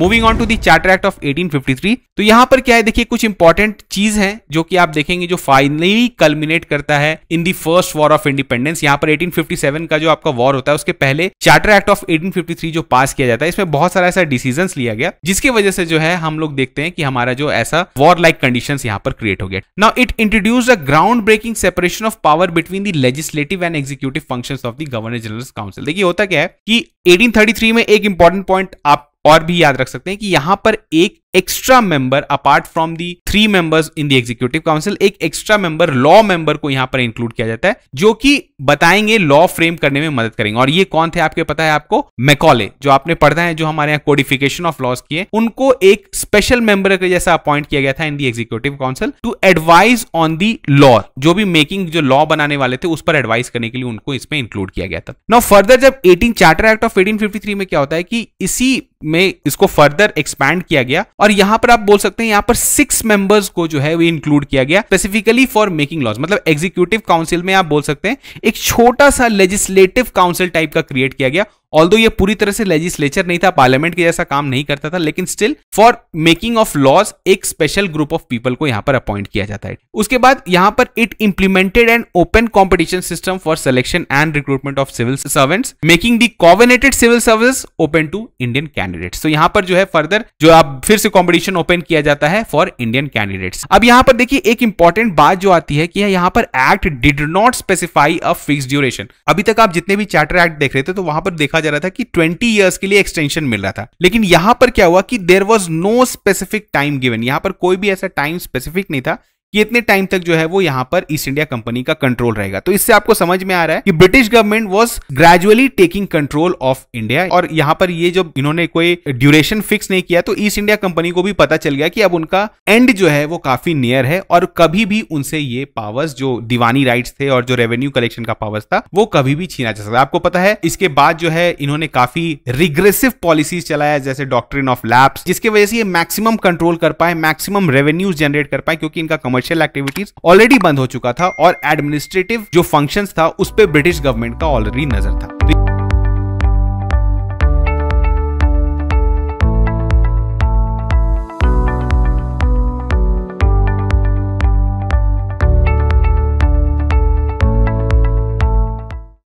moving on to the charter act of 1853 तो यहाँ पर क्या है देखिए कुछ इंपॉर्टेंट चीज है जो कि आप देखेंगे जो फाइनली कल्मिनेट करता है in the first war of independence यहाँ पर 1857 का जो आपका वॉर होता है उसके पहले चार्टर एक्ट ऑफ 1853 जो पास किया जाता है इसमें बहुत सारा ऐसा डिसीजन लिया गया जिसकी वजह से जो है हम लोग देखते हैं कि हमारा जो ऐसा वॉर लाइक कंडीशन यहाँ पर क्रिएट हो गया now it introduce a ground breaking separation of power between the legislative and executive function of the governor general council देखिए होता क्या है कि 1833 में एक इंपॉर्टेंट पॉइंट आप और भी याद रख सकते हैं कि यहां पर एक extra member apart from the three members in the executive council एक एक्स्ट्रा मेंबर लॉ मेंबर को यहां पर इंक्लूड किया जाता है जो कि बताएंगे लॉ फ्रेम करने में मदद करेंगे और ये कौन थे आपके पता है आपको मैकॉले जो आपने पढ़ा है जो हमारे यहाँ कोडिफिकेशन ऑफ लॉस किए उनको एक स्पेशल मेंबर के जैसा अपॉइंट किया गया था in the executive council to advise on the law जो भी मेकिंग जो लॉ बनाने वाले थे उस पर एडवाइस करने के लिए उनको इसमें इंक्लूड किया गया था नाउ फर्दर जब 18 चार्टर एक्ट ऑफ 1853 में क्या होता है कि इसी में इसको फर्दर एक्सपैंड किया गया और और यहां पर आप बोल सकते हैं यहां पर सिक्स मेंबर्स को जो है वो इंक्लूड किया गया स्पेसिफिकली फॉर मेकिंग लॉज मतलब एग्जीक्यूटिव काउंसिल में आप बोल सकते हैं एक छोटा सा लेजिस्लेटिव काउंसिल टाइप का क्रिएट किया गया ऑल ये पूरी तरह से लेजिस्लेचर नहीं था पार्लियामेंट के जैसा काम नहीं करता था लेकिन still for making of laws एक स्पेशल ग्रुप ऑफ पीपल को यहां पर अपॉइंट किया जाता है उसके बाद यहां पर it implemented and open competition system for selection and recruitment of civil servants making the covenanted civil service open to Indian candidates तो यहां पर जो है फर्दर जो आप फिर से से कॉम्पिटिशन ओपन किया जाता है फॉर इंडियन कैंडिडेट्स अब यहाँ पर देखिए एक इंपॉर्टेंट बात जो आती है कि यहाँ पर act did not specify a fix duration अभी तक आप जितने भी चार्टर एक्ट देख रहे थे तो वहां पर देखा जा रहा था कि ट्वेंटी ईयर्स के लिए एक्सटेंशन मिल रहा था लेकिन यहां पर क्या हुआ कि there was no specific time given यहां पर कोई भी ऐसा टाइम स्पेसिफिक नहीं था कि इतने टाइम तक जो है वो यहां पर ईस्ट इंडिया कंपनी का कंट्रोल रहेगा तो इससे आपको समझ में आ रहा है कि British government was gradually taking control of India और यहां पर ये जो इन्होंने कोई ड्यूरेशन फिक्स नहीं किया तो ईस्ट इंडिया कंपनी को भी पता चल गया कि अब उनका एंड जो है वो काफी नियर है और कभी भी उनसे ये पावर्स जो दीवानी राइट्स थे और जो रेवेन्यू कलेक्शन का पावर्स था वो कभी भी छीना जा सकता आपको पता है इसके बाद जो है इन्होंने काफी रिग्रेसिव पॉलिसीज चलाया जैसे डॉक्ट्रिन ऑफ लैब्स जिसकी वजह से ये मैक्सिमम कंट्रोल कर पाए मैक्सिमम रेवेन्यूज जनरेट कर पाए क्योंकि इनका कमर्शियल एक्टिविटीज ऑलरेडी बंद हो चुका था और एडमिनिस्ट्रेटिव जो फंक्शन था उस पर ब्रिटिश गवर्नमेंट का ऑलरेडी नजर था